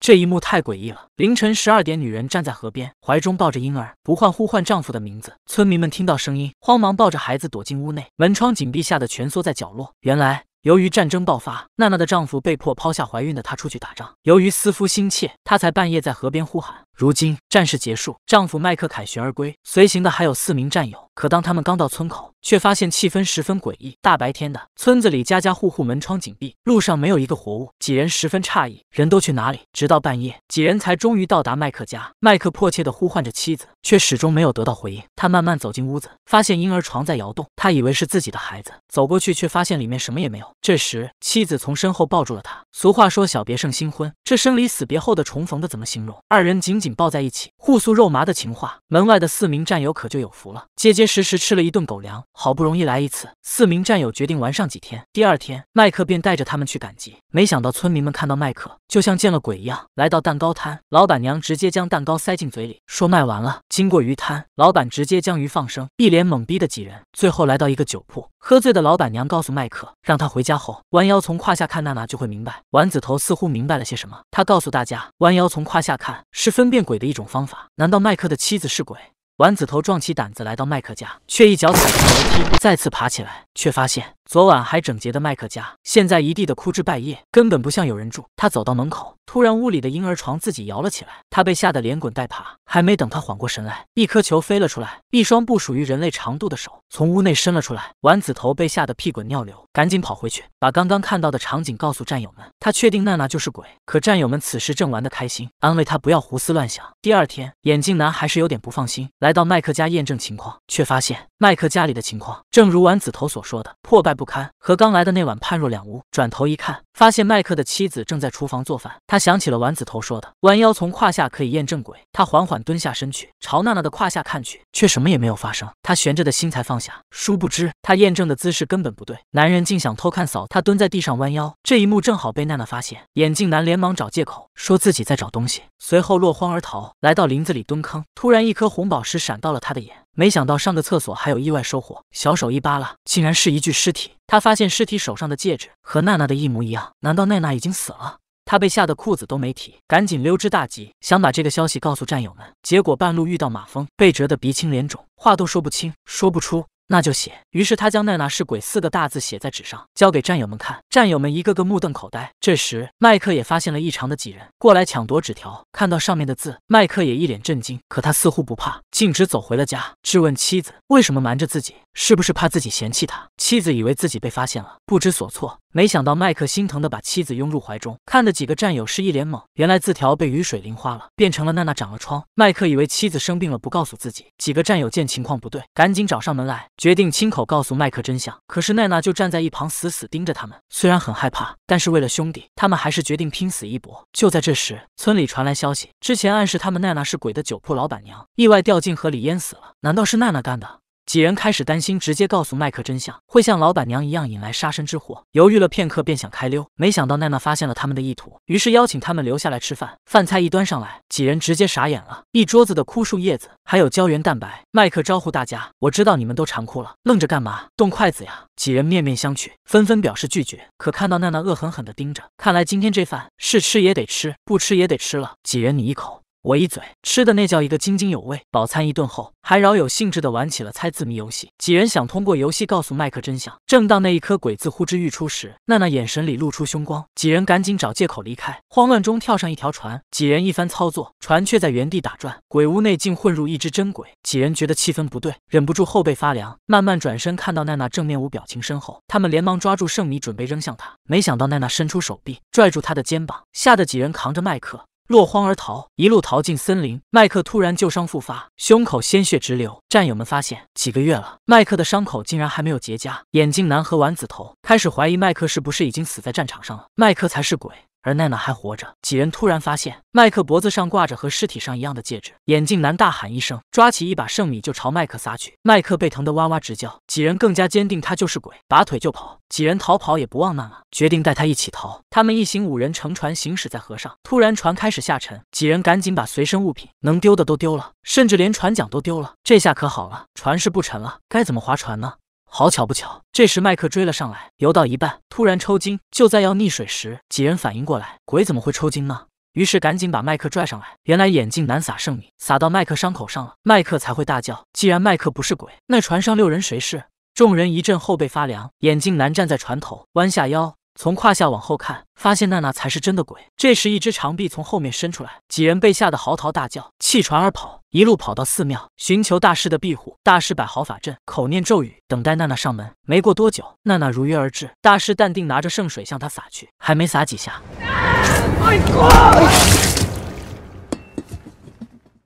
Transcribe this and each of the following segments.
这一幕太诡异了。凌晨十二点，女人站在河边，怀中抱着婴儿，不换呼唤丈夫的名字。村民们听到声音，慌忙抱着孩子躲进屋内，门窗紧闭，吓得蜷缩在角落。原来，由于战争爆发，娜娜的丈夫被迫抛下怀孕的她出去打仗。由于思夫心切，她才半夜在河边呼喊。如今战事结束，丈夫麦克凯旋而归，随行的还有四名战友。可当他们刚到村口，却发现气氛十分诡异。大白天的，村子里家家户户门窗紧闭，路上没有一个活物。几人十分诧异，人都去哪里？直到半夜，几人才终于到达麦克家。麦克迫切地呼唤着妻子，却始终没有得到回应。他慢慢走进屋子，发现婴儿床在摇动。他以为是自己的孩子，走过去却发现里面什么也没有。这时，妻子从身后抱住了他。俗话说，小别胜新婚，这生离死别后的重逢的怎么形容？二人紧紧。紧抱在一起，互诉肉麻的情话。门外的四名战友可就有福了，结结实实吃了一顿狗粮。好不容易来一次，四名战友决定玩上几天。第二天，麦克便带着他们去赶集。没想到村民们看到麦克，就像见了鬼一样。来到蛋糕摊，老板娘直接将蛋糕塞进嘴里，说卖完了。经过鱼摊，老板直接将鱼放生，一脸懵逼的几人最后来到一个酒铺，喝醉的老板娘告诉麦克，让他回家后弯腰从胯下看娜娜就会明白。丸子头似乎明白了些什么，他告诉大家，弯腰从胯下看是分辨。见鬼的一种方法？难道麦克的妻子是鬼？丸子头壮起胆子来到麦克家，却一脚踩空楼梯，再次爬起来，却发现昨晚还整洁的麦克家，现在一地的枯枝败叶，根本不像有人住。他走到门口。突然，屋里的婴儿床自己摇了起来，他被吓得连滚带爬。还没等他缓过神来，一颗球飞了出来，一双不属于人类长度的手从屋内伸了出来。丸子头被吓得屁滚尿流，赶紧跑回去，把刚刚看到的场景告诉战友们。他确定娜娜就是鬼，可战友们此时正玩得开心，安慰他不要胡思乱想。第二天，眼镜男还是有点不放心，来到麦克家验证情况，却发现麦克家里的情况正如丸子头所说的，破败不堪，和刚来的那晚判若两无。转头一看。发现麦克的妻子正在厨房做饭，他想起了丸子头说的“弯腰从胯下可以验证鬼”。他缓缓蹲下身去，朝娜娜的胯下看去，却什么也没有发生。他悬着的心才放下，殊不知他验证的姿势根本不对。男人竟想偷看嫂，他蹲在地上弯腰，这一幕正好被娜娜发现。眼镜男连忙找借口说自己在找东西，随后落荒而逃，来到林子里蹲坑。突然，一颗红宝石闪到了他的眼。没想到上个厕所还有意外收获，小手一扒拉，竟然是一具尸体。他发现尸体手上的戒指和娜娜的一模一样，难道奈娜已经死了？他被吓得裤子都没提，赶紧溜之大吉，想把这个消息告诉战友们。结果半路遇到马蜂，被蛰得鼻青脸肿，话都说不清，说不出。那就写。于是他将“奈娜是鬼”四个大字写在纸上，交给战友们看。战友们一个个目瞪口呆。这时，麦克也发现了异常的几人过来抢夺纸条，看到上面的字，麦克也一脸震惊。可他似乎不怕，径直走回了家，质问妻子为什么瞒着自己，是不是怕自己嫌弃他？妻子以为自己被发现了，不知所措。没想到麦克心疼的把妻子拥入怀中，看的几个战友是一脸懵。原来字条被雨水淋花了，变成了娜娜长了疮。麦克以为妻子生病了，不告诉自己。几个战友见情况不对，赶紧找上门来。决定亲口告诉麦克真相，可是奈娜就站在一旁，死死盯着他们。虽然很害怕，但是为了兄弟，他们还是决定拼死一搏。就在这时，村里传来消息，之前暗示他们奈娜是鬼的酒铺老板娘，意外掉进河里淹死了。难道是奈娜干的？几人开始担心，直接告诉麦克真相会像老板娘一样引来杀身之祸，犹豫了片刻便想开溜。没想到奈娜发现了他们的意图，于是邀请他们留下来吃饭。饭菜一端上来，几人直接傻眼了，一桌子的枯树叶子还有胶原蛋白。麦克招呼大家：“我知道你们都馋哭了，愣着干嘛？动筷子呀！”几人面面相觑，纷纷表示拒绝。可看到奈娜恶狠狠的盯着，看来今天这饭是吃也得吃，不吃也得吃了。几人你一口。我一嘴吃的那叫一个津津有味，饱餐一顿后，还饶有兴致地玩起了猜字谜游戏。几人想通过游戏告诉麦克真相。正当那一颗鬼字呼之欲出时，娜娜眼神里露出凶光。几人赶紧找借口离开，慌乱中跳上一条船。几人一番操作，船却在原地打转。鬼屋内竟混入一只真鬼。几人觉得气氛不对，忍不住后背发凉，慢慢转身看到娜娜正面无表情，身后他们连忙抓住圣米准备扔向他，没想到娜娜伸出手臂拽住他的肩膀，吓得几人扛着麦克。落荒而逃，一路逃进森林。麦克突然旧伤复发，胸口鲜血直流。战友们发现，几个月了，麦克的伤口竟然还没有结痂。眼镜男和丸子头开始怀疑，麦克是不是已经死在战场上了？麦克才是鬼。而奈娜还活着，几人突然发现麦克脖子上挂着和尸体上一样的戒指，眼镜男大喊一声，抓起一把剩米就朝麦克撒去，麦克被疼得哇哇直叫，几人更加坚定他就是鬼，拔腿就跑，几人逃跑也不忘娜娜，决定带他一起逃。他们一行五人乘船行驶在河上，突然船开始下沉，几人赶紧把随身物品能丢的都丢了，甚至连船桨都丢了，这下可好了，船是不沉了，该怎么划船呢？好巧不巧，这时麦克追了上来，游到一半突然抽筋，就在要溺水时，几人反应过来，鬼怎么会抽筋呢？于是赶紧把麦克拽上来。原来眼镜男撒圣米撒到麦克伤口上了，麦克才会大叫。既然麦克不是鬼，那船上六人谁是？众人一阵后背发凉。眼镜男站在船头，弯下腰。从胯下往后看，发现娜娜才是真的鬼。这时，一只长臂从后面伸出来，几人被吓得嚎啕大叫，弃船而跑，一路跑到寺庙，寻求大师的庇护。大师摆好法阵，口念咒语，等待娜娜上门。没过多久，娜娜如约而至，大师淡定拿着圣水向她洒去，还没洒几下，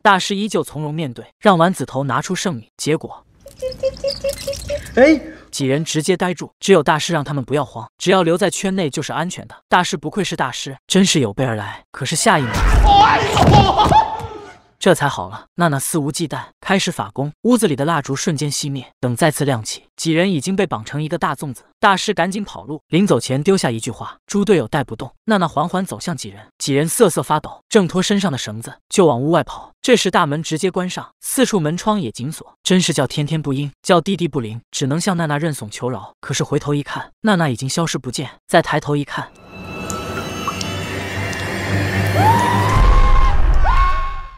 大师依旧从容面对，让丸子头拿出圣女，结果。哎。几人直接呆住，只有大师让他们不要慌，只要留在圈内就是安全的。大师不愧是大师，真是有备而来。可是下一秒，这才好了，娜娜肆无忌惮开始法攻，屋子里的蜡烛瞬间熄灭。等再次亮起，几人已经被绑成一个大粽子。大师赶紧跑路，临走前丢下一句话：“猪队友带不动。”娜娜缓缓走向几人，几人瑟瑟发抖，挣脱身上的绳子就往屋外跑。这时大门直接关上，四处门窗也紧锁，真是叫天天不应，叫地地不灵，只能向娜娜认怂求饶。可是回头一看，娜娜已经消失不见。再抬头一看。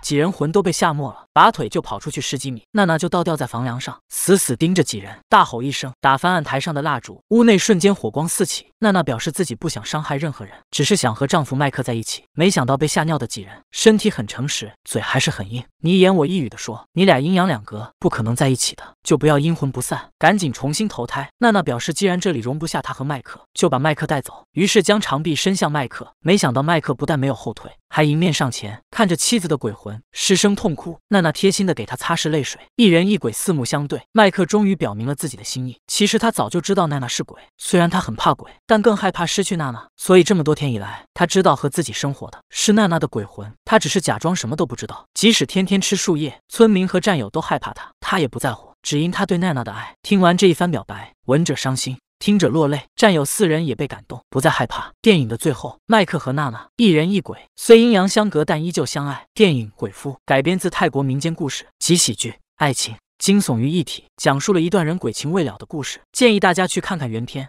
几人魂都被吓没了，拔腿就跑出去十几米，娜娜就倒吊在房梁上，死死盯着几人，大吼一声，打翻案台上的蜡烛，屋内瞬间火光四起。娜娜表示自己不想伤害任何人，只是想和丈夫麦克在一起。没想到被吓尿的几人身体很诚实，嘴还是很硬，你言我一语的说：“你俩阴阳两隔，不可能在一起的，就不要阴魂不散，赶紧重新投胎。”娜娜表示既然这里容不下她和麦克，就把麦克带走。于是将长臂伸向麦克，没想到麦克不但没有后退。还迎面上前，看着妻子的鬼魂，失声痛哭。娜娜贴心的给她擦拭泪水，一人一鬼四目相对。麦克终于表明了自己的心意。其实他早就知道娜娜是鬼，虽然他很怕鬼，但更害怕失去娜娜。所以这么多天以来，他知道和自己生活的，是娜娜的鬼魂。他只是假装什么都不知道，即使天天吃树叶，村民和战友都害怕他，他也不在乎，只因他对娜娜的爱。听完这一番表白，闻者伤心。听者落泪，战友四人也被感动，不再害怕。电影的最后，麦克和娜娜一人一鬼，虽阴阳相隔，但依旧相爱。电影《鬼夫》改编自泰国民间故事，集喜剧、爱情、惊悚于一体，讲述了一段人鬼情未了的故事。建议大家去看看原片。